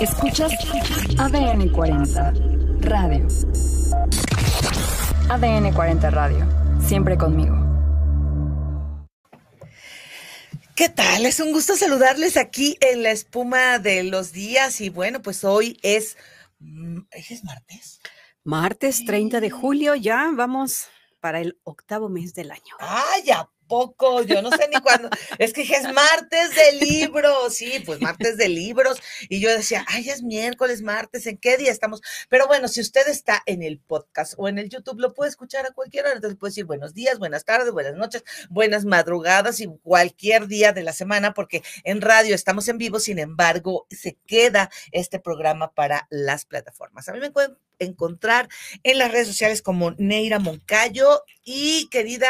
Escuchas ADN 40 Radio. ADN 40 Radio. Siempre conmigo. ¿Qué tal? Es un gusto saludarles aquí en la espuma de los días y bueno, pues hoy es... Mm, ¿Es martes? Martes 30 de julio, ya vamos para el octavo mes del año. ¡Ay, ya! poco yo no sé ni cuándo. Es que dije, es martes de libros, sí, pues martes de libros. Y yo decía, ay, es miércoles, martes, ¿en qué día estamos? Pero bueno, si usted está en el podcast o en el YouTube, lo puede escuchar a cualquier hora. Entonces puede decir buenos días, buenas tardes, buenas noches, buenas madrugadas y cualquier día de la semana, porque en radio estamos en vivo, sin embargo, se queda este programa para las plataformas. A mí me, encontrar en las redes sociales como Neira Moncayo. Y querida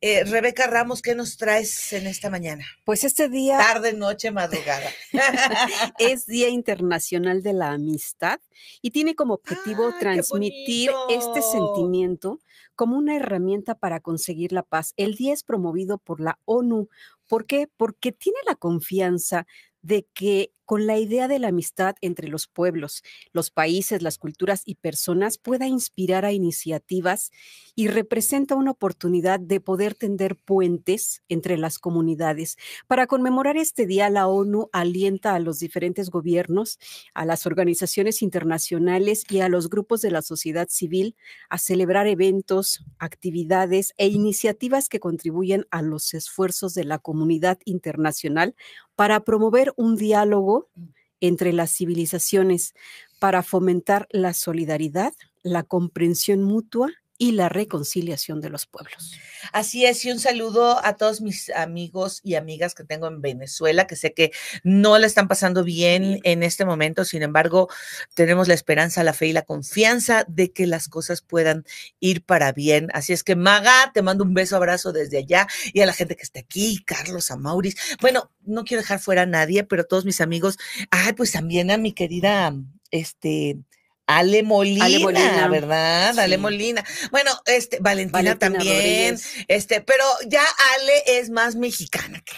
eh, Rebeca Ramos, ¿qué nos traes en esta mañana? Pues este día... Tarde, noche, madrugada. es Día Internacional de la Amistad y tiene como objetivo transmitir este sentimiento como una herramienta para conseguir la paz. El día es promovido por la ONU. ¿Por qué? Porque tiene la confianza de que con la idea de la amistad entre los pueblos, los países, las culturas y personas pueda inspirar a iniciativas y representa una oportunidad de poder tender puentes entre las comunidades. Para conmemorar este día, la ONU alienta a los diferentes gobiernos, a las organizaciones internacionales y a los grupos de la sociedad civil a celebrar eventos, actividades e iniciativas que contribuyan a los esfuerzos de la comunidad internacional para promover un diálogo mm. entre las civilizaciones, para fomentar la solidaridad, la comprensión mutua y la reconciliación de los pueblos. Así es, y un saludo a todos mis amigos y amigas que tengo en Venezuela, que sé que no la están pasando bien en este momento, sin embargo, tenemos la esperanza, la fe y la confianza de que las cosas puedan ir para bien. Así es que, Maga, te mando un beso, abrazo desde allá y a la gente que está aquí, Carlos, a Mauris. Bueno, no quiero dejar fuera a nadie, pero todos mis amigos, ay, pues también a mi querida, este, Ale Molina, ¿verdad? Ale Molina. Bueno, este, Valentina, también. Este, pero ya Ale es más mexicana que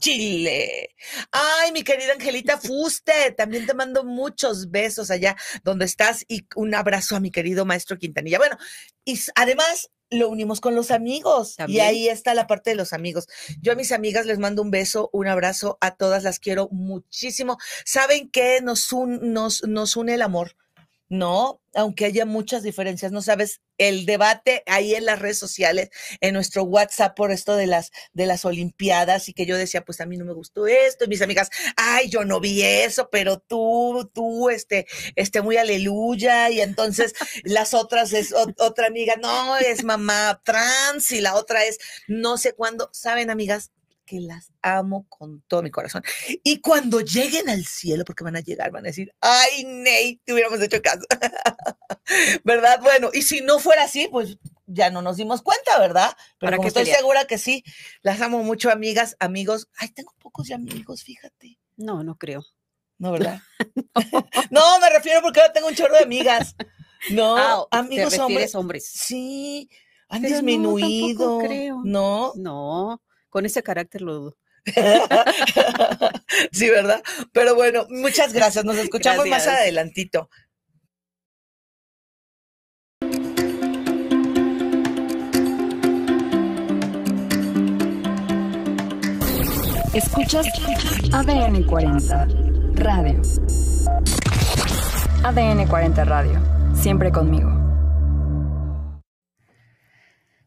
Chile. Ay, mi querida Angelita Fuste, también te mando muchos besos allá donde estás y un abrazo a mi querido maestro Quintanilla. Bueno, y además lo unimos con los amigos. Y ahí está la parte de los amigos. Yo a mis amigas les mando un beso, un abrazo a todas, las quiero muchísimo. ¿Saben qué nos, nos une el amor? ¿no? Aunque haya muchas diferencias, no sabes, el debate ahí en las redes sociales, en nuestro WhatsApp por esto de las, de las Olimpiadas y que yo decía, pues a mí no me gustó esto y mis amigas, ay, yo no vi eso, pero tú, tú, este, este, muy aleluya y entonces las otras es otra amiga, no, es mamá trans y la otra es no sé cuándo, saben amigas, que las amo con todo mi corazón. Y cuando lleguen al cielo, porque van a llegar, van a decir, ay, Ney, te hubiéramos hecho caso. ¿Verdad? Bueno, y si no fuera así, pues ya no nos dimos cuenta, ¿verdad? Pero estoy segura que sí, las amo mucho, amigas, amigos. Ay, tengo pocos de amigos, fíjate. No, no creo. No, ¿verdad? no. me refiero porque ahora tengo un chorro de amigas. No, ah, amigos hombres. Sí, han disminuido. No, no. No con ese carácter lo dudo. sí, ¿verdad? Pero bueno, muchas gracias. Nos escuchamos más adelantito. Escuchas ADN 40 Radio. ADN 40 Radio. Siempre conmigo.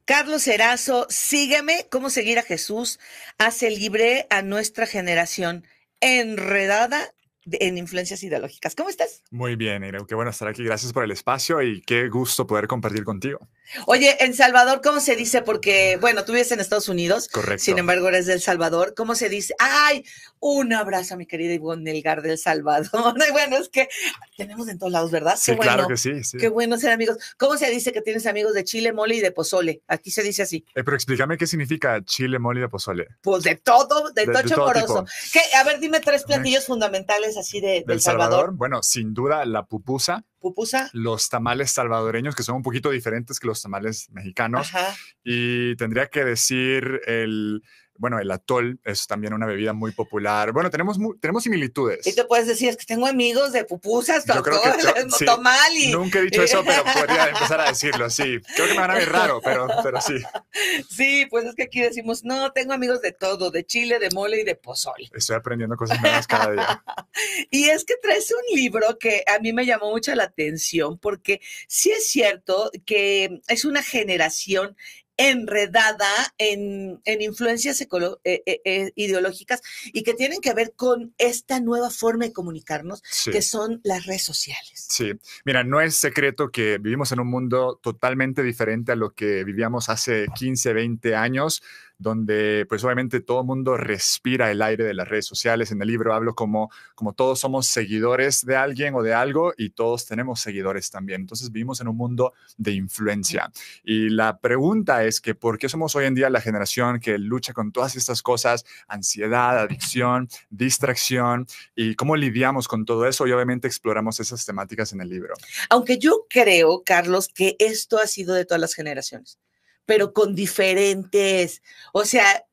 Carlos Erazo, sígueme cómo seguir a Jesús, hace libre a nuestra generación enredada en influencias ideológicas. ¿Cómo estás? Muy bien, Irene. Qué bueno estar aquí. Gracias por el espacio y qué gusto poder compartir contigo. Oye, en Salvador, ¿cómo se dice? Porque, bueno, tú vives en Estados Unidos. Correcto. Sin embargo, eres del Salvador. ¿Cómo se dice? Ay, un abrazo mi querida Ivonne Nelgar del Salvador. Y bueno, es que tenemos en todos lados, ¿verdad? Sí, claro que sí, Qué bueno ser amigos. ¿Cómo se dice que tienes amigos de chile, mole y de pozole? Aquí se dice así. Eh, pero explícame qué significa chile, mole y de pozole. Pues de todo, de, todo moroso. A ver, dime tres platillos fundamentales así de, del Salvador. Salvador. Bueno, sin duda la pupusa. Pupusa. Los tamales salvadoreños, que son un poquito diferentes que los tamales mexicanos. Ajá. Y tendría que decir el bueno, el atol es también una bebida muy popular. Bueno, tenemos, tenemos similitudes. Y te puedes decir, es que tengo amigos de pupusas, yo de que Nunca he dicho eso, pero podría empezar a decirlo, Así, Creo que me van a ver raro, pero sí. Sí, pues es que aquí decimos, no, tengo amigos de todo, de chile, de mole y de pozol. Estoy aprendiendo cosas nuevas cada día. y es que traes un libro que a mí me llamó mucho la atención porque sí es cierto que es una generación enredada en, influencias eh, eh, eh, ideológicas y que tienen que ver con esta nueva forma de comunicarnos, que son las redes sociales. Sí, mira, no es secreto que vivimos en un mundo totalmente diferente a lo que vivíamos hace 15, 20 años donde pues obviamente todo el mundo respira el aire de las redes sociales. En el libro hablo como, todos somos seguidores de alguien o de algo y todos tenemos seguidores también. Entonces vivimos en un mundo de influencia. Y la pregunta es que ¿por qué somos hoy en día la generación que lucha con todas estas cosas? Ansiedad, adicción, distracción y cómo lidiamos con todo eso y obviamente exploramos esas temáticas en el libro. Aunque yo creo, Carlos, que esto ha sido de todas las generaciones pero con diferentes, o sea,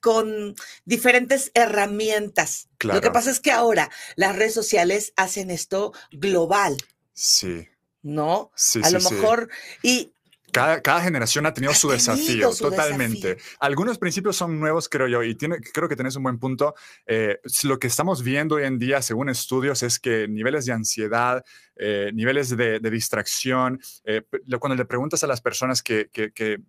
con diferentes herramientas. Lo que pasa es que ahora las redes sociales hacen esto global. Sí. ¿No? Sí, a lo mejor, cada, generación ha tenido su desafío, totalmente. Algunos principios son nuevos, creo yo, y creo que tenés un buen punto. Eh, lo que estamos viendo hoy en día, según estudios, es que niveles de ansiedad, eh, niveles de, distracción, eh, cuando le preguntas a las personas que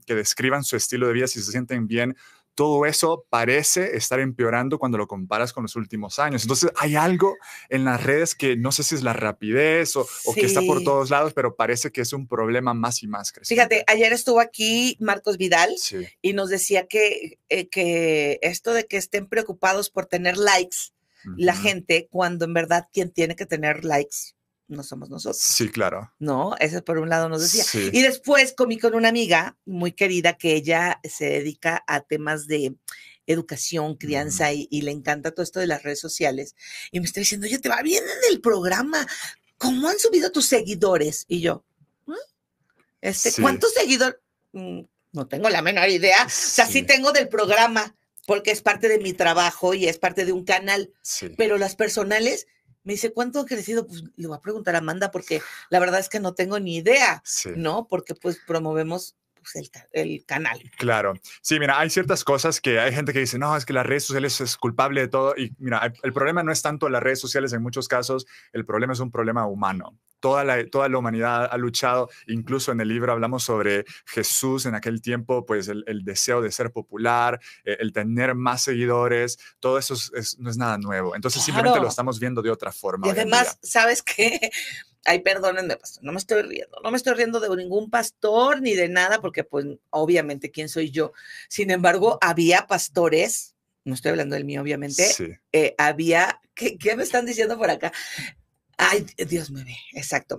describan su estilo de vida, si se sienten bien, todo eso parece estar empeorando cuando lo comparas con los últimos años. Entonces hay algo en las redes que no sé si es la rapidez o, que está por todos lados, pero parece que es un problema más y más creciente. Fíjate, ayer estuvo aquí Marcos Vidal y nos decía eh, que, esto de que estén preocupados por tener likes, la gente, cuando en verdad quien tiene que tener likes no somos nosotros. Sí, claro. No, eso por un lado nos decía. Y después comí con una amiga muy querida que ella se dedica a temas de educación, mm. crianza y, le encanta todo esto de las redes sociales. Y me está diciendo, oye, te va bien en el programa. ¿Cómo han subido tus seguidores? Y yo, ¿Mm? este, ¿cuántos seguidores? Mm, no tengo la menor idea. O sea, sí tengo del programa porque es parte de mi trabajo y es parte de un canal. Pero las personales, me dice, ¿cuánto ha crecido? Pues le voy a preguntar a Amanda porque la verdad es que no tengo ni idea, ¿no? Porque pues promovemos pues, el, el, canal. Claro. Sí, mira, hay ciertas cosas que hay gente que dice, no, es que las redes sociales es culpable de todo. Y mira, el problema no es tanto las redes sociales en muchos casos, el problema es un problema humano. Toda la, toda la, humanidad ha luchado. Incluso en el libro hablamos sobre Jesús en aquel tiempo, pues el, deseo de ser popular, e, el, tener más seguidores, todo eso no es nada nuevo. Entonces simplemente lo estamos viendo de otra forma. Y además, ¿sabes qué? Ay, perdónenme, pastor, no me estoy riendo, no me estoy riendo de ningún pastor ni de nada, porque pues obviamente, ¿quién soy yo? Sin embargo, había pastores, no estoy hablando del mío, obviamente, eh, había, ¿qué me están diciendo por acá? Ay, Dios me exacto,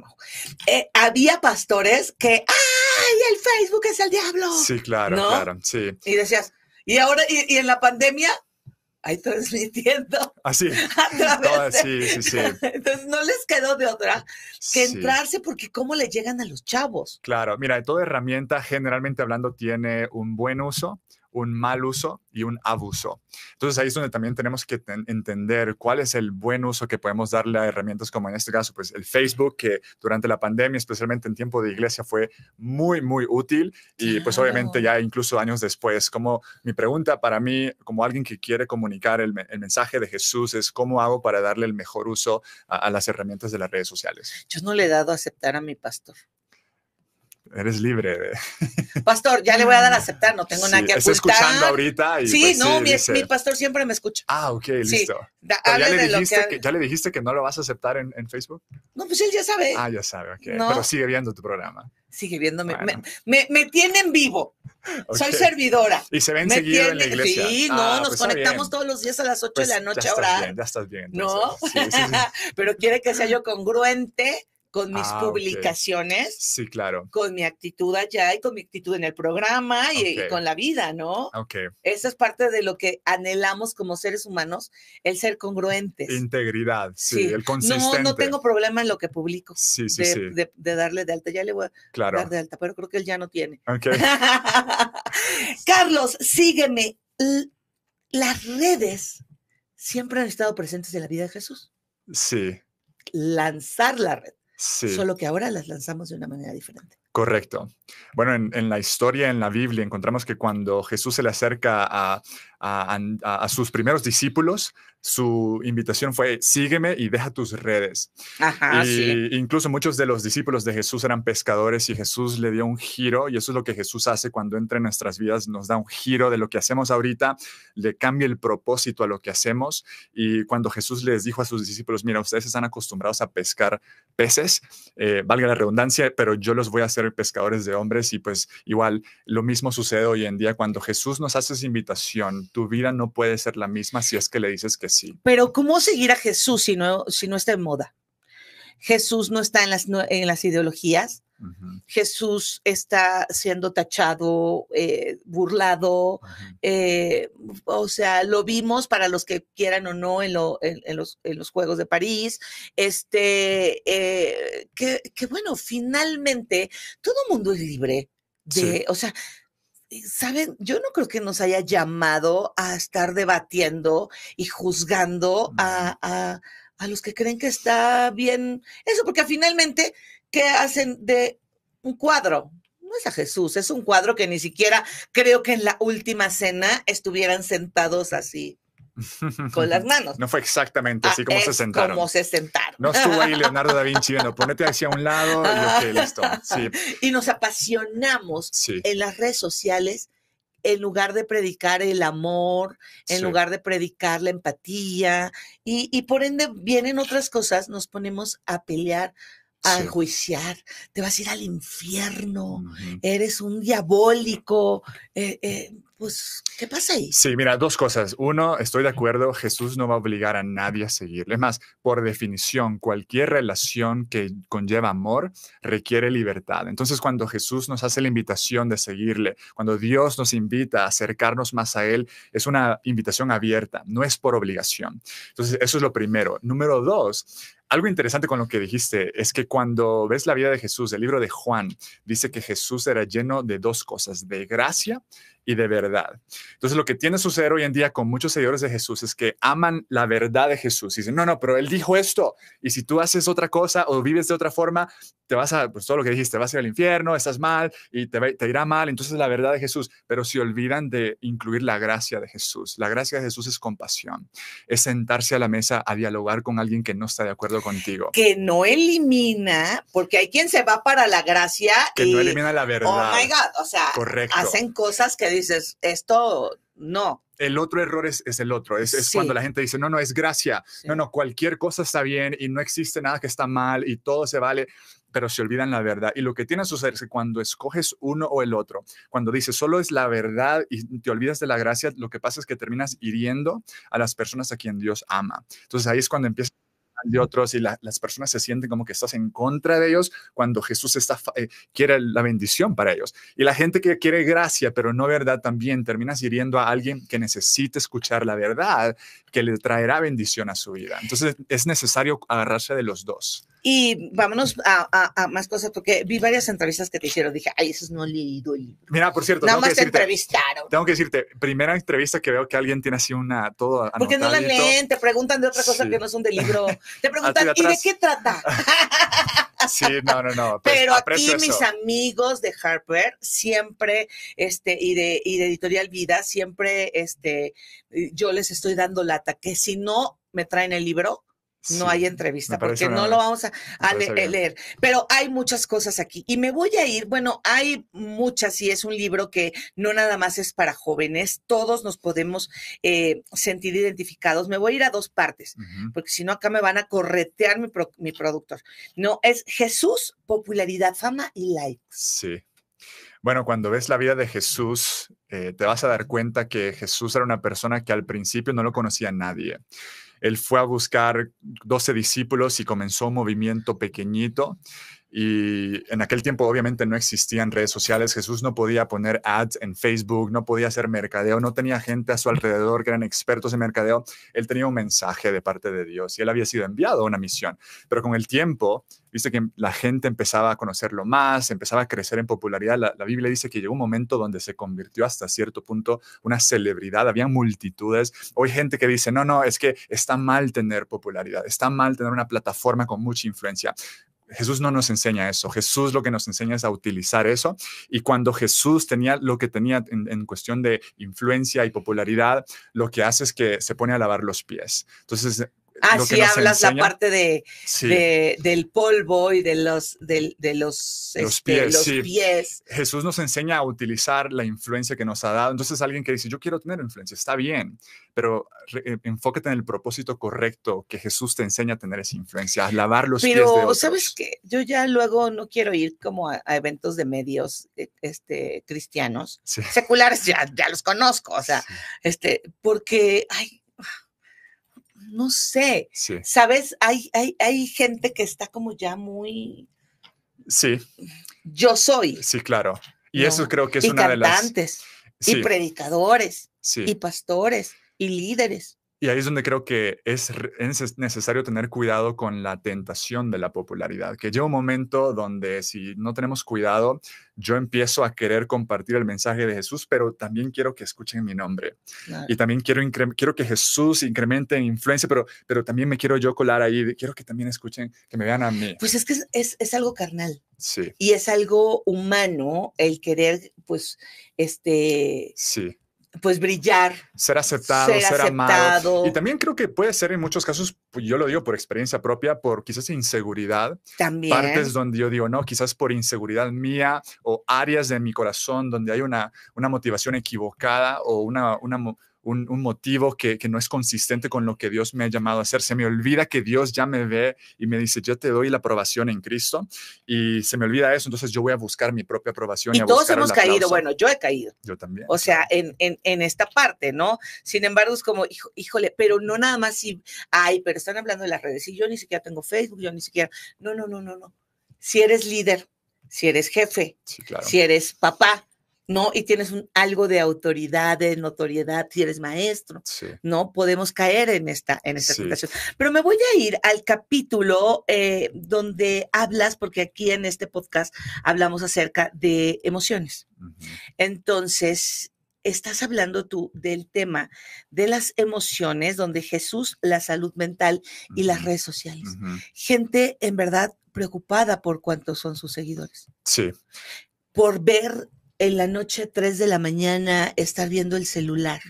eh, había pastores que, ¡ay, el Facebook es el diablo! Sí, claro, claro, sí. Y decías, y ahora, y, en la pandemia, ahí transmitiendo. Así. Ah, ah, sí, sí, sí. Entonces no les quedó de otra que entrarse porque cómo le llegan a los chavos. Claro, mira, toda herramienta generalmente hablando tiene un buen uso un mal uso y un abuso. Entonces ahí es donde también tenemos que entender cuál es el buen uso que podemos darle a herramientas como en este caso, pues el Facebook, que durante la pandemia, especialmente en tiempo de iglesia, fue muy, muy útil y pues obviamente ya incluso años después, como mi pregunta para mí, como alguien que quiere comunicar el, mensaje de Jesús, es cómo hago para darle el mejor uso a, a las herramientas de las redes sociales. Yo no le he dado a aceptar a mi pastor eres libre. De... Pastor, ya le voy a dar a aceptar, no tengo nada que ocultar. ¿Estás escuchando ahorita. Y sí, pues no, mi, pastor siempre me escucha. Ah, ok, listo. ya, le dijiste que... no lo vas a aceptar en, Facebook? No, pues él ya sabe. Ah, ya sabe, ok. Pero sigue viendo tu programa. Sigue viéndome. Me, me, en vivo. Soy servidora. Y se ven me en la iglesia. Sí, no, ah, nos pues conectamos todos los días a las 8 de pues la noche ahora. ya estás bien. Ya estás bien no, pero quiere que sea yo congruente con mis ah, publicaciones. Sí, claro. Con mi actitud allá y con mi actitud en el programa y, con la vida, ¿no? Ok. Esa es parte de lo que anhelamos como seres humanos, el ser congruentes. Integridad, sí, el consistente. No, no tengo problema en lo que publico. Sí, sí, de, sí. De, darle de alta. Ya le voy a dar de alta, pero creo que él ya no tiene. Ok. Carlos, sígueme. las redes siempre han estado presentes en la vida de Jesús. Sí. Lanzar la red. Solo que ahora las lanzamos de una manera diferente. Correcto. Bueno, en, la historia, en la Biblia, encontramos que cuando Jesús se le acerca a, sus primeros discípulos, su invitación fue, sígueme y deja tus redes. Ajá, Incluso muchos de los discípulos de Jesús eran pescadores y Jesús le dio un giro y eso es lo que Jesús hace cuando entra en nuestras vidas, nos da un giro de lo que hacemos ahorita, le cambia el propósito a lo que hacemos y cuando Jesús les dijo a sus discípulos, mira, ustedes están acostumbrados a pescar peces, eh, valga la redundancia, pero yo los voy a hacer pescadores de hombres y pues igual lo mismo sucede hoy en día cuando Jesús nos hace esa invitación, tu vida no puede ser la misma si es que le dices que sí. Pero ¿cómo seguir a Jesús si no, si no está en moda? Jesús no está en las, en las ideologías, Jesús está siendo tachado, eh, burlado, eh, o sea, lo vimos para los que quieran o no en, los, Juegos de París, este, eh, que, bueno, finalmente todo mundo es libre o sea, saben, yo no creo que nos haya llamado a estar debatiendo y juzgando a los que creen que está bien eso, porque finalmente que hacen de un cuadro. No es a Jesús, es un cuadro que ni siquiera creo que en la última cena estuvieran sentados así con las manos. No fue exactamente ah, así como se sentaron. Como se sentaron. No estuvo ahí Leonardo da Vinci viendo, ponete hacia un lado y ah. listo. Y nos apasionamos en las redes sociales en lugar de predicar el amor, en lugar de predicar la empatía, y, y por ende vienen otras cosas, nos ponemos a pelear a te vas a ir al infierno, eres un diabólico. Eh, eh, pues, ¿qué pasa ahí? Sí, mira, dos cosas. Uno, estoy de acuerdo, Jesús no va a obligar a nadie a seguirle. Es más, por definición, cualquier relación que conlleva amor requiere libertad. Entonces, cuando Jesús nos hace la invitación de seguirle, cuando Dios nos invita a acercarnos más a Él, es una invitación abierta, no es por obligación. Entonces, eso es lo primero. Número dos, algo interesante con lo que dijiste es que cuando ves la vida de Jesús, el libro de Juan dice que Jesús era lleno de dos cosas, de gracia y de verdad. Entonces, lo que tiene suceder hoy en día con muchos seguidores de Jesús es que aman la verdad de Jesús y dicen, no, no, pero él dijo esto y si tú haces otra cosa o vives de otra forma, te vas a, pues todo lo que dijiste, vas a ir al infierno, estás mal y te, te irá mal, entonces la verdad de Jesús, pero se olvidan de incluir la gracia de Jesús. La gracia de Jesús es compasión, es sentarse a la mesa a dialogar con alguien que no está de acuerdo contigo. Que no elimina, porque hay quien se va para la gracia. Que no elimina la oh verdad. Oh my God, o sea, Correcto. hacen cosas que dices, esto no. El otro error es, el otro, es, cuando la gente dice, no, no, es gracia, no, no, cualquier cosa está bien y no existe nada que está mal y todo se vale, pero se olvidan la verdad. Y lo que tiene que suceder es que cuando escoges uno o el otro, cuando dices solo es la verdad y te olvidas de la gracia, lo que pasa es que terminas hiriendo a las personas a quien Dios ama. Entonces ahí es cuando empieza de otros y las personas se sienten como que estás en contra de ellos cuando Jesús está, eh, quiere la bendición para ellos. Y la gente que quiere gracia, pero no verdad, también terminas hiriendo a alguien que necesita escuchar la verdad, que le traerá bendición a su vida. Entonces es necesario agarrarse de los dos. Y vámonos a, a, más cosas, porque vi varias entrevistas que te hicieron. Dije, ay, esos no he leído el libro. Mira, por cierto. Nada más te entrevistaron. Tengo que decirte, primera entrevista que veo que alguien tiene así una. todo Porque no la leen, te preguntan de otra cosa que no son del libro. Te preguntan, ¿y de qué trata? sí, no, no, no. Pues, Pero aquí mis amigos de Harper siempre, este, y de, y de Editorial Vida, siempre, este, yo les estoy dando lata, que si no me traen el libro, no hay entrevista, porque no lo vamos a, eh, leer. Pero hay muchas cosas aquí. Y me voy a ir, bueno, hay muchas y es un libro que no nada más es para jóvenes, todos nos podemos eh, sentir identificados. Me voy a ir a dos partes, porque si no acá me van a corretear mi, productor. No, es Jesús, popularidad, fama y likes. Sí. Bueno, cuando ves la vida de Jesús, eh, te vas a dar cuenta que Jesús era una persona que al principio no lo conocía nadie. Él fue a buscar 12 discípulos y comenzó un movimiento pequeñito y en aquel tiempo obviamente no existían redes sociales, Jesús no podía poner ads en Facebook, no podía hacer mercadeo, no tenía gente a su alrededor que eran expertos en mercadeo, él tenía un mensaje de parte de Dios y él había sido enviado a una misión. Pero con el tiempo, viste que la gente empezaba a conocerlo más, empezaba a crecer en popularidad. La, Biblia dice que llegó un momento donde se convirtió hasta cierto punto una celebridad, había multitudes. Hoy gente que dice, no, no, es que está mal tener popularidad, está mal tener una plataforma con mucha influencia. Jesús no nos enseña eso. Jesús lo que nos enseña es a utilizar eso. Y cuando Jesús tenía lo que tenía en, cuestión de influencia y popularidad, lo que hace es que se pone a lavar los pies. Entonces, Ah, hablas la parte de, del polvo y de los, de, los, este, pies, Jesús nos enseña a utilizar la influencia que nos ha dado. Entonces alguien que dice, yo quiero tener influencia, está bien, pero eh, enfócate en el propósito correcto que Jesús te enseña a tener esa influencia, a lavar los pies. Pero, ¿sabes qué? Yo ya luego no quiero ir como a, eventos de medios e, este, cristianos. Seculares ya, ya los conozco, o sea, este, porque, ay, no sé, ¿sabes? Hay, hay, hay gente que está como ya muy... Sí. Yo soy. Sí, claro. Y eso creo que es una de las... y predicadores, y pastores, y líderes. Y ahí es donde creo que es, necesario tener cuidado con la tentación de la popularidad, que llega un momento donde si no tenemos cuidado, yo empiezo a querer compartir el mensaje de Jesús, pero también quiero que escuchen mi nombre. Y también quiero, quiero que Jesús incremente en influencia, pero, pero también me quiero yo colar ahí, quiero que también escuchen, que me vean a mí. Pues es que es, es algo carnal. Sí. Y es algo humano el querer, pues, este... Sí pues brillar. Ser aceptado, ser, amado. Y también creo que puede ser en muchos casos, pues, yo lo digo por experiencia propia, por quizás inseguridad. También. Partes donde yo digo, no, quizás por inseguridad mía o áreas de mi corazón donde hay una, una motivación equivocada o una, una un, motivo que, no es consistente con lo que Dios me ha llamado a hacer. Se me olvida que Dios ya me ve y me dice, yo te doy la aprobación en Cristo y se me olvida eso, entonces yo voy a buscar mi propia aprobación. Y, todos hemos caído, bueno, yo he caído. Yo también. O sea, en, en, esta parte, ¿no? Sin embargo, es como, hijo, híjole, pero no nada más si, ay, pero están hablando de las redes y yo ni siquiera tengo Facebook, yo ni siquiera, no, no, no, no, no. Si eres líder, si eres jefe, si eres papá, ¿no? Y tienes algo de autoridad, de notoriedad, si eres maestro, ¿no? Podemos caer en esta, en situación. Pero me voy a ir al capítulo eh, donde hablas, porque aquí en este podcast hablamos acerca de emociones. Entonces, estás hablando tú del tema de las emociones, donde Jesús, la salud mental y las redes sociales. Gente, en verdad, preocupada por cuántos son sus seguidores. Sí. Por ver en la noche, 3 de la mañana, estar viendo el celular,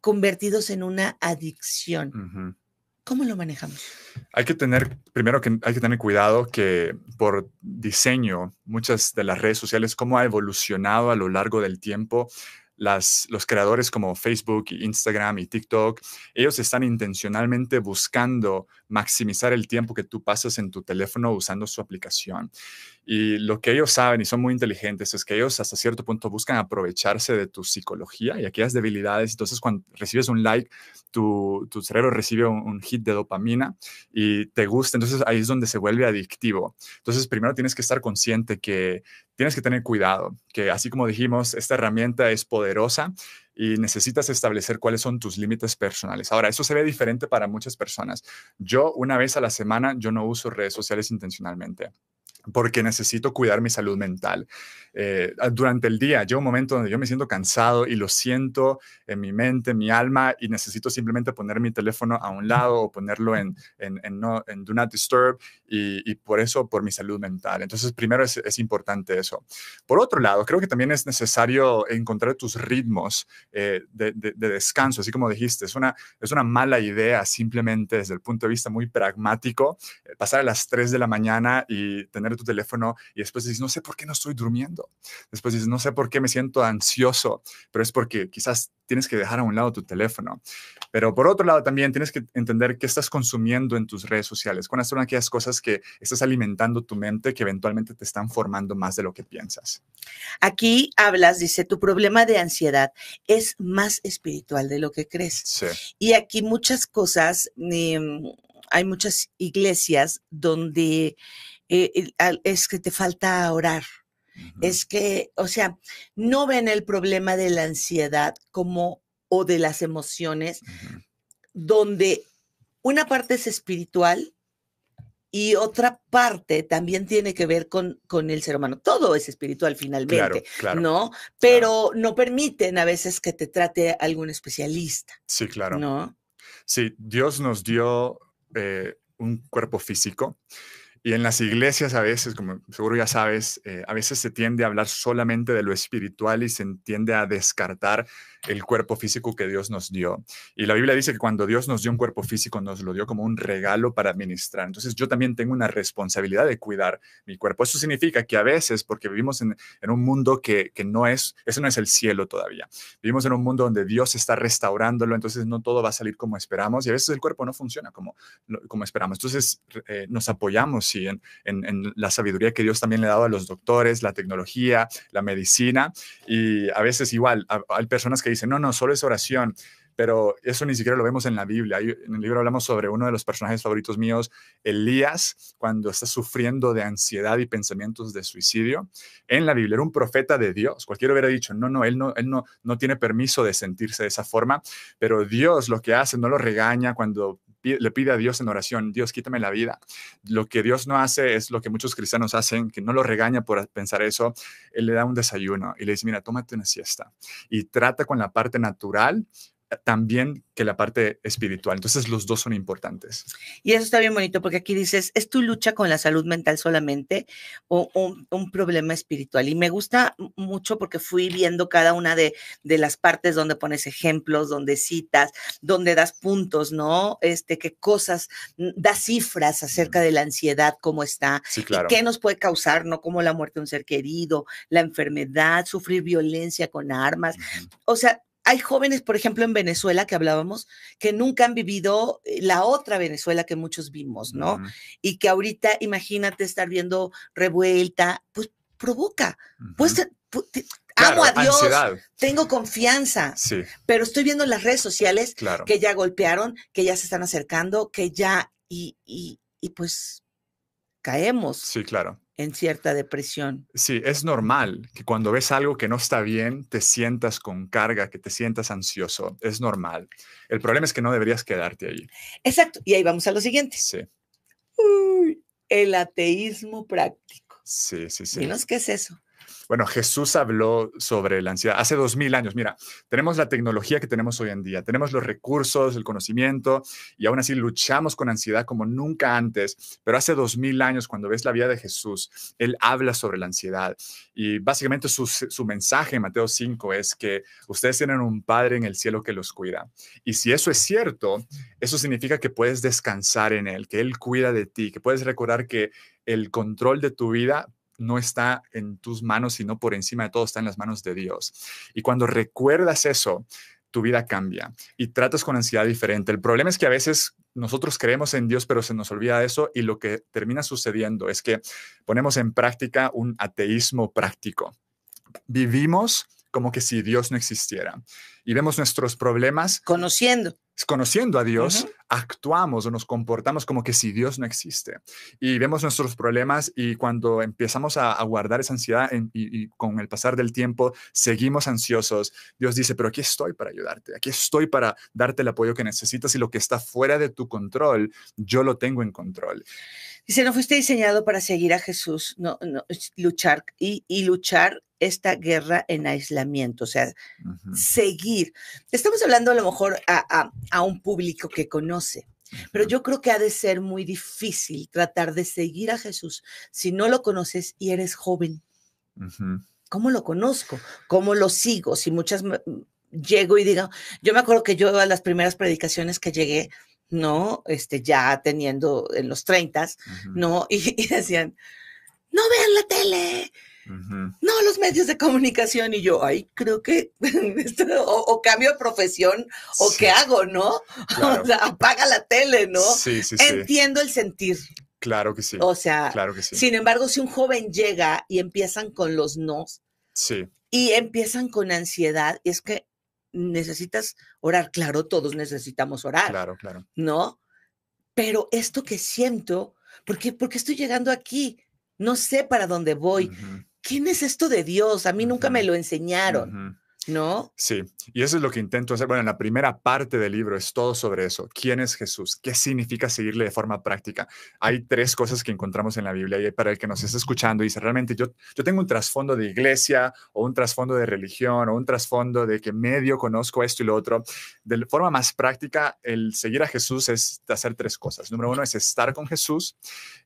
convertidos en una adicción. ¿Cómo lo manejamos? Hay que tener, primero que hay que tener cuidado que por diseño, muchas de las redes sociales, cómo ha evolucionado a lo largo del tiempo, las, los creadores como Facebook, Instagram y TikTok, ellos están intencionalmente buscando maximizar el tiempo que tú pasas en tu teléfono usando su aplicación. Y lo que ellos saben y son muy inteligentes es que ellos hasta cierto punto buscan aprovecharse de tu psicología y aquellas debilidades. Entonces, cuando recibes un like, tu, cerebro recibe un, un, hit de dopamina y te gusta. Entonces, ahí es donde se vuelve adictivo. Entonces, primero tienes que estar consciente que tienes que tener cuidado, que así como dijimos, esta herramienta es poderosa y necesitas establecer cuáles son tus límites personales. Ahora, eso se ve diferente para muchas personas. Yo una vez a la semana, yo no uso redes sociales intencionalmente porque necesito cuidar mi salud mental. Eh, ah, durante el día llega un momento donde yo me siento cansado y lo siento en mi mente, en mi alma, y necesito simplemente poner mi teléfono a un lado o ponerlo en, en, en, no, en Do Not Disturb y, y, por eso, por mi salud mental. Entonces, primero es, es, importante eso. Por otro lado, creo que también es necesario encontrar tus ritmos eh, de, descanso, así como dijiste, es una, es una mala idea simplemente desde el punto de vista muy pragmático, eh, pasar a las 3 de la mañana y tener tu teléfono y después dices, no sé por qué no estoy durmiendo. Después dices, no sé por qué me siento ansioso, pero es porque quizás tienes que dejar a un lado tu teléfono. Pero por otro lado también tienes que entender qué estás consumiendo en tus redes sociales, cuáles son aquellas cosas que estás alimentando tu mente que eventualmente te están formando más de lo que piensas. Aquí hablas, dice, tu problema de ansiedad es más espiritual de lo que crees. Y aquí muchas cosas, em, hay muchas iglesias donde eh, es que te falta orar. Es que, o sea, no ven el problema de la ansiedad como o de las emociones, donde una parte es espiritual y otra parte también tiene que ver con, con el ser humano. Todo es espiritual finalmente, ¿no? Pero no permiten a veces que te trate algún especialista. Sí, claro. ¿No? Sí, Dios nos dio eh, un cuerpo físico y en las iglesias a veces, como seguro ya sabes, eh, a veces se tiende a hablar solamente de lo espiritual y se tiende a descartar el cuerpo físico que Dios nos dio. Y la Biblia dice que cuando Dios nos dio un cuerpo físico, nos lo dio como un regalo para administrar. Entonces yo también tengo una responsabilidad de cuidar mi cuerpo. Eso significa que a veces, porque vivimos en, un mundo que, no es, eso no es el cielo todavía. Vivimos en un mundo donde Dios está restaurándolo, entonces no todo va a salir como esperamos y a veces el cuerpo no funciona como, como esperamos. Entonces eh, nos apoyamos en, la sabiduría que Dios también le ha dado a los doctores, la tecnología, la medicina y a veces igual hay personas que dice, no, no, solo es oración pero eso ni siquiera lo vemos en la Biblia. En el libro hablamos sobre uno de los personajes favoritos míos, Elías, cuando está sufriendo de ansiedad y pensamientos de suicidio. En la Biblia era un profeta de Dios. Cualquiera hubiera dicho, no, no, él no, él no, no tiene permiso de sentirse de esa forma, pero Dios lo que hace no lo regaña cuando le pide a Dios en oración, Dios, quítame la vida. Lo que Dios no hace es lo que muchos cristianos hacen, que no lo regaña por pensar eso. Él le da un desayuno y le dice, mira, tómate una siesta y trata con la parte natural también que la parte espiritual. Entonces los dos son importantes. Y eso está bien bonito porque aquí dices, es tu lucha con la salud mental solamente o, un, problema espiritual. Y me gusta mucho porque fui viendo cada una de, las partes donde pones ejemplos, donde citas, donde das puntos, ¿no? Este, qué cosas, das cifras acerca de la ansiedad, cómo está, y qué nos puede causar, ¿no? Como la muerte de un ser querido, la enfermedad, sufrir violencia con armas. O sea, hay jóvenes, por ejemplo, en Venezuela que hablábamos, que nunca han vivido eh, la otra Venezuela que muchos vimos, ¿no? Y que ahorita, imagínate estar viendo revuelta, pues provoca. pues, amo a Dios, tengo confianza, pero estoy viendo las redes sociales que ya golpearon, que ya se están acercando, que ya, y, y pues caemos. Sí, claro en cierta depresión. Sí, es normal que cuando ves algo que no está bien, te sientas con carga, que te sientas ansioso. Es normal. El problema es que no deberías quedarte ahí. Exacto. Y ahí vamos a lo siguiente. Sí. el ateísmo práctico. Sí, sí, sí. qué es eso. Bueno, Jesús habló sobre la ansiedad hace dos mil años. Mira, tenemos la tecnología que tenemos hoy en día, tenemos los recursos, el conocimiento, y aún así luchamos con ansiedad como nunca antes. Pero hace dos mil años, cuando ves la vida de Jesús, él habla sobre la ansiedad. Y básicamente su, mensaje en Mateo 5 es que ustedes tienen un Padre en el cielo que los cuida. Y si eso es cierto, eso significa que puedes descansar en Él, que Él cuida de ti, que puedes recordar que el control de tu vida no está en tus manos, sino por encima de todo está en las manos de Dios. Y cuando recuerdas eso, tu vida cambia y tratas con ansiedad diferente. El problema es que a veces nosotros creemos en Dios, pero se nos olvida eso y lo que termina sucediendo es que ponemos en práctica un ateísmo práctico. Vivimos como que si Dios no existiera y vemos nuestros problemas. Conociendo conociendo a Dios, actuamos o nos comportamos como que si Dios no existe. Y vemos nuestros problemas y cuando empezamos a, guardar esa ansiedad y, con el pasar del tiempo seguimos ansiosos, Dios dice, pero aquí estoy para ayudarte, aquí estoy para darte el apoyo que necesitas y lo que está fuera de tu control, yo lo tengo en control. Dice, no fuiste diseñado para seguir a Jesús, no, luchar y, luchar esta guerra en aislamiento, o sea, seguir. Estamos hablando a lo mejor a, un público que conoce, pero yo creo que ha de ser muy difícil tratar de seguir a Jesús si no lo conoces y eres joven. ¿Cómo lo conozco? ¿Cómo lo sigo? Si muchas mm, llego y digo, yo me acuerdo que yo a las primeras predicaciones que llegué, ¿no? Este, ya teniendo en los 30, ¿no? Y, decían, no vean la tele, no los medios de comunicación. Y yo, ay, creo que, o, cambio de profesión, o qué hago, ¿no? O sea, apaga la tele, ¿no? Entiendo el sentir. Claro que sí. O sea, claro que sí. sin embargo, si un joven llega y empiezan con los no, sí. y empiezan con ansiedad, es que necesitas orar. Claro, todos necesitamos orar. Claro, claro. ¿No? Pero esto que siento, ¿por qué, porque estoy llegando aquí? No sé para dónde voy. ¿Quién es esto de Dios? A mí nunca me lo enseñaron. ¿no? Sí, y eso es lo que intento hacer. Bueno, en la primera parte del libro es todo sobre eso. ¿Quién es Jesús? ¿Qué significa seguirle de forma práctica? Hay tres cosas que encontramos en la Biblia y para el que nos está escuchando dice, realmente yo, yo tengo un trasfondo de iglesia o un trasfondo de religión o un trasfondo de que medio conozco esto y lo otro. De forma más práctica, el seguir a Jesús es hacer tres cosas. Número uno es estar con Jesús,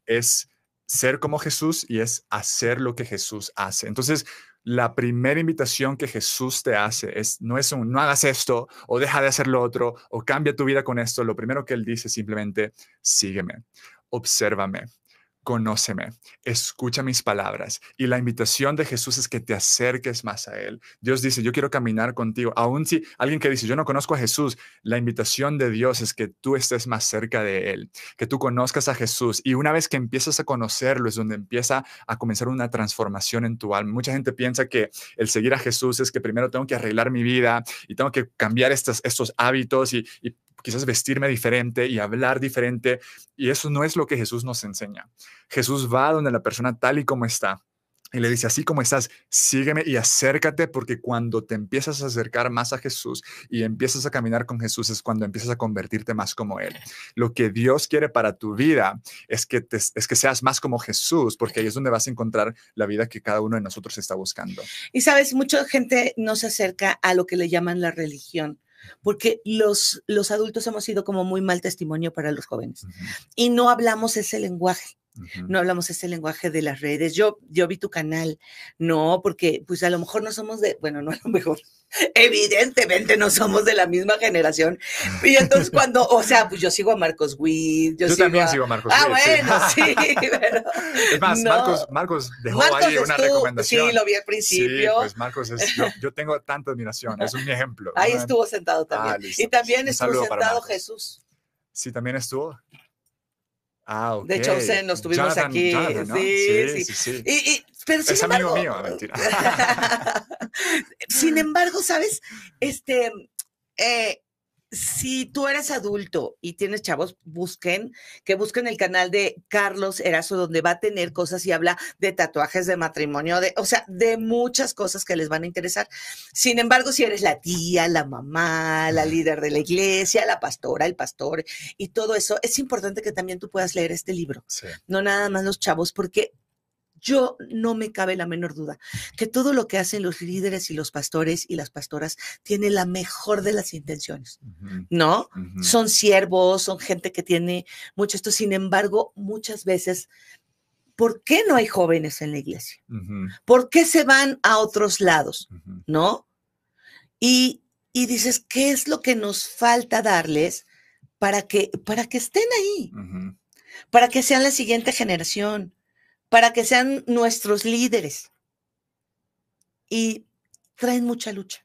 es ser como Jesús y es hacer lo que Jesús hace. Entonces, la primera invitación que Jesús te hace es, no es un, no hagas esto o deja de hacer lo otro o cambia tu vida con esto. Lo primero que Él dice simplemente, sígueme, obsérvame, conóceme, escucha mis palabras. Y la invitación de Jesús es que te acerques más a Él. Dios dice, yo quiero caminar contigo. Aún si alguien que dice, yo no conozco a Jesús, la invitación de Dios es que tú estés más cerca de Él, que tú conozcas a Jesús. Y una vez que empiezas a conocerlo es donde empieza a comenzar una transformación en tu alma. Mucha gente piensa que el seguir a Jesús es que primero tengo que arreglar mi vida y tengo que cambiar estos, estos hábitos y, y quizás vestirme diferente y hablar diferente. Y eso no es lo que Jesús nos enseña. Jesús va donde la persona tal y como está. Y le dice, así como estás, sígueme y acércate porque cuando te empiezas a acercar más a Jesús y empiezas a caminar con Jesús es cuando empiezas a convertirte más como Él. Lo que Dios quiere para tu vida es que, es que seas más como Jesús porque ahí es donde vas a encontrar la vida que cada uno de nosotros está buscando. Y sabes, mucha gente no se acerca a lo que le llaman la religión porque los, adultos hemos sido como muy mal testimonio para los jóvenes y no hablamos ese lenguaje. No hablamos ese lenguaje de las redes. Yo, yo vi tu canal, no, porque pues a lo mejor no somos de, bueno, no a lo mejor, evidentemente no somos de la misma generación. Y entonces cuando, o sea, pues yo sigo a Marcos Witt. Yo, también sigo a Marcos Ah, bueno, sí, pero, Es más, Marcos, Marcos dejó ahí una recomendación. Sí, lo vi al principio. pues Marcos es, yo, tengo tanta admiración, es un ejemplo. Ahí estuvo sentado también. Ah, y también estuvo sentado Jesús. Sí, también estuvo. Ah, ok. De hecho, nos tuvimos Jonathan, aquí. Jonathan, ¿no? sí, sí, sí. Y, y, pero sin es embargo, amigo mío, mentira. sin embargo, ¿sabes? Este, eh, si tú eres adulto y tienes chavos, busquen, que busquen el canal de Carlos Erazo, donde va a tener cosas y habla de tatuajes, de matrimonio, de, o sea, de muchas cosas que les van a interesar. Sin embargo, si eres la tía, la mamá, la líder de la iglesia, la pastora, el pastor y todo eso, es importante que también tú puedas leer este libro. No nada más los chavos, porque yo no me cabe la menor duda que todo lo que hacen los líderes y los pastores y las pastoras tiene la mejor de las intenciones, ¿no? Son siervos, son gente que tiene mucho esto, sin embargo, muchas veces, ¿por qué no hay jóvenes en la iglesia? ¿Por qué se van a otros lados, ¿no? Y, dices, ¿qué es lo que nos falta darles para que, para que estén ahí? Para que sean la siguiente generación, para que sean nuestros líderes. Y traen mucha lucha.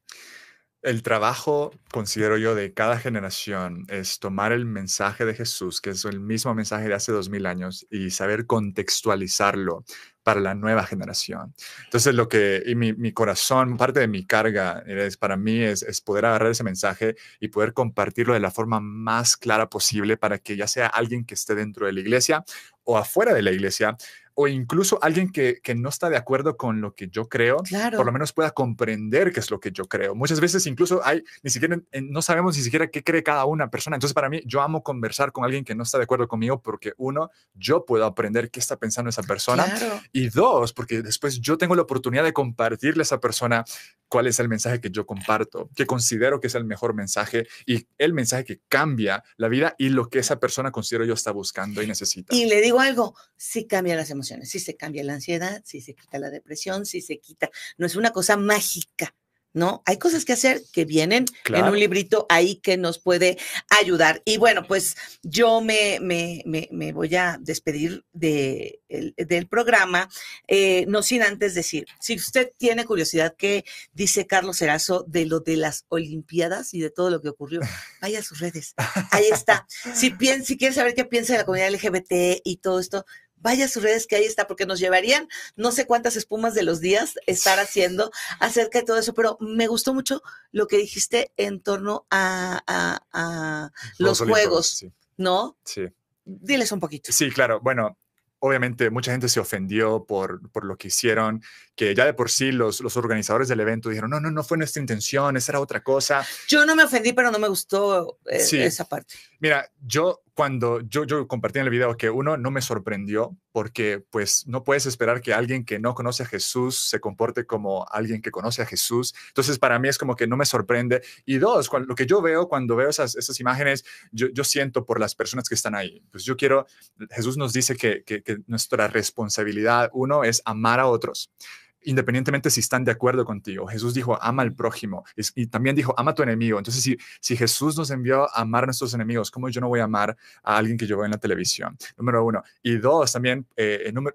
El trabajo, considero yo, de cada generación es tomar el mensaje de Jesús, que es el mismo mensaje de hace dos mil años, y saber contextualizarlo para la nueva generación. Entonces, lo que, y mi, corazón, parte de mi carga es, para mí es, es poder agarrar ese mensaje y poder compartirlo de la forma más clara posible para que ya sea alguien que esté dentro de la iglesia o afuera de la iglesia o incluso alguien que, que, no está de acuerdo con lo que yo creo, por lo menos pueda comprender qué es lo que yo creo. Muchas veces incluso hay, ni siquiera, eh, no sabemos ni siquiera qué cree cada una persona. Entonces, para mí, yo amo conversar con alguien que no está de acuerdo conmigo porque uno, yo puedo aprender qué está pensando esa persona. Y dos, porque después yo tengo la oportunidad de compartirle a esa persona cuál es el mensaje que yo comparto, que considero que es el mejor mensaje y el mensaje que cambia la vida y lo que esa persona considero yo está buscando y necesita. Y le digo algo, si cambia las emociones si se cambia la ansiedad, si se quita la depresión, si se quita. No es una cosa mágica. ¿no? Hay cosas que hacer que vienen en un librito ahí que nos puede ayudar. Y bueno, pues yo me, me, voy a despedir de, del programa, eh, no sin antes decir, si usted tiene curiosidad ¿qué dice Carlos Erazo de lo de las Olimpiadas y de todo lo que ocurrió, vaya a sus redes, ahí está. Si, si quiere saber qué piensa de la comunidad LGBT y todo esto, vaya a sus redes que ahí está, porque nos llevarían no sé cuántas espumas de los días estar haciendo acerca de todo eso, pero me gustó mucho lo que dijiste en torno a, los Juegos, ¿no? Sí. Diles un poquito. Sí, claro. Bueno, obviamente mucha gente se ofendió por, por lo que hicieron, que ya de por sí los, los organizadores del evento dijeron, no, no, no fue nuestra intención, esa era otra cosa. Yo no me ofendí, pero no me gustó eh, esa parte. Mira, yo cuando yo, yo compartí en el video que uno no me sorprendió porque pues no puedes esperar que alguien que no conoce a Jesús se comporte como alguien que conoce a Jesús. Entonces para mí es como que no me sorprende. Y dos, lo que yo veo cuando veo esas, imágenes, yo, siento por las personas que están ahí. Pues yo quiero, Jesús nos dice que nuestra responsabilidad, uno, es amar a otros independientemente si están de acuerdo contigo. Jesús dijo, ama al prójimo y también dijo, ama a tu enemigo. Entonces, si, si Jesús nos envió a amar a nuestros enemigos, ¿cómo yo no voy a amar a alguien que yo veo en la televisión? Número uno. Y dos, también, eh, eh número,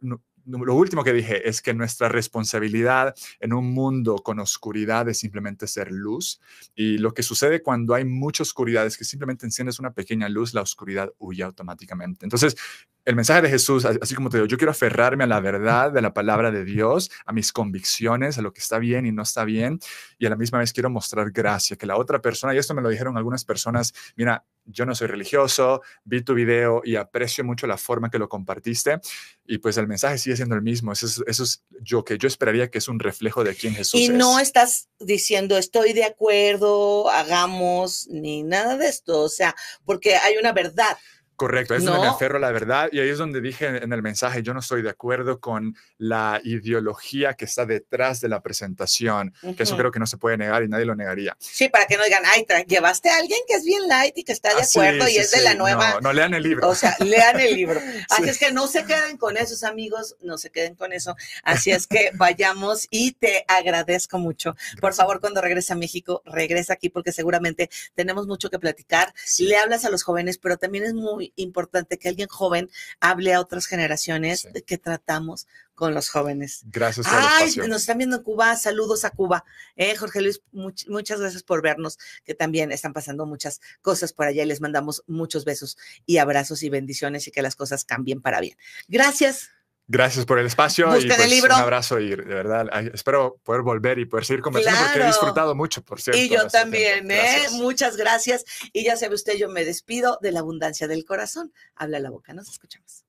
lo último que dije es que nuestra responsabilidad en un mundo con oscuridad es simplemente ser luz. Y lo que sucede cuando hay mucha oscuridad es que simplemente enciendes una pequeña luz, la oscuridad huye automáticamente. Entonces, el mensaje de Jesús, así como te digo, yo quiero aferrarme a la verdad de la palabra de Dios, a mis convicciones, a lo que está bien y no está bien, y a la misma vez quiero mostrar gracia, que la otra persona, y esto me lo dijeron algunas personas, mira, yo no soy religioso, vi tu video y aprecio mucho la forma que lo compartiste y pues el mensaje sigue siendo el mismo. Eso es, yo que yo esperaría que es un reflejo de quién Jesús es. Y no estás diciendo estoy de acuerdo, hagamos, ni nada de esto, o sea, porque hay una verdad Correcto, es donde me aferro la verdad y ahí es donde dije en el mensaje, yo no estoy de acuerdo con la ideología que está detrás de la presentación, que eso creo que no se puede negar y nadie lo negaría. Sí, para que no digan, ay, llevaste a alguien que es bien light y que está de ah, acuerdo y es de la nueva... No, no, lean el libro. O sea, lean el libro. Así es que no se queden con esos amigos, no se queden con eso. Así es que vayamos y te agradezco mucho. Por favor, cuando regrese a México, regresa aquí porque seguramente tenemos mucho que platicar. Le hablas a los jóvenes, pero también es muy importante que alguien joven hable a otras generaciones de que tratamos con los jóvenes. Gracias. Ay, nos están viendo en Cuba. Saludos a Cuba. Eh, Jorge Luis, muchas gracias por vernos, que también están pasando muchas cosas por allá y les mandamos muchos besos y abrazos y bendiciones y que las cosas cambien para bien. Gracias. Gracias por el espacio y pues, un abrazo y de verdad espero poder volver y poder seguir conversando porque he disfrutado mucho, por cierto. Y yo también, ¿eh? Muchas gracias. Y ya sabe usted, yo me despido de la abundancia del corazón. Habla la boca, nos escuchamos.